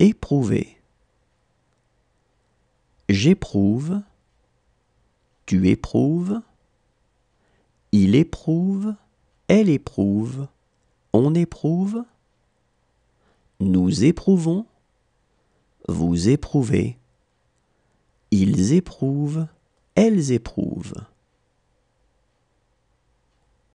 Éprouver. J'éprouve. Tu éprouves. Il éprouve. Elle éprouve. On éprouve. Nous éprouvons. Vous éprouvez. Ils éprouvent. Elles éprouvent.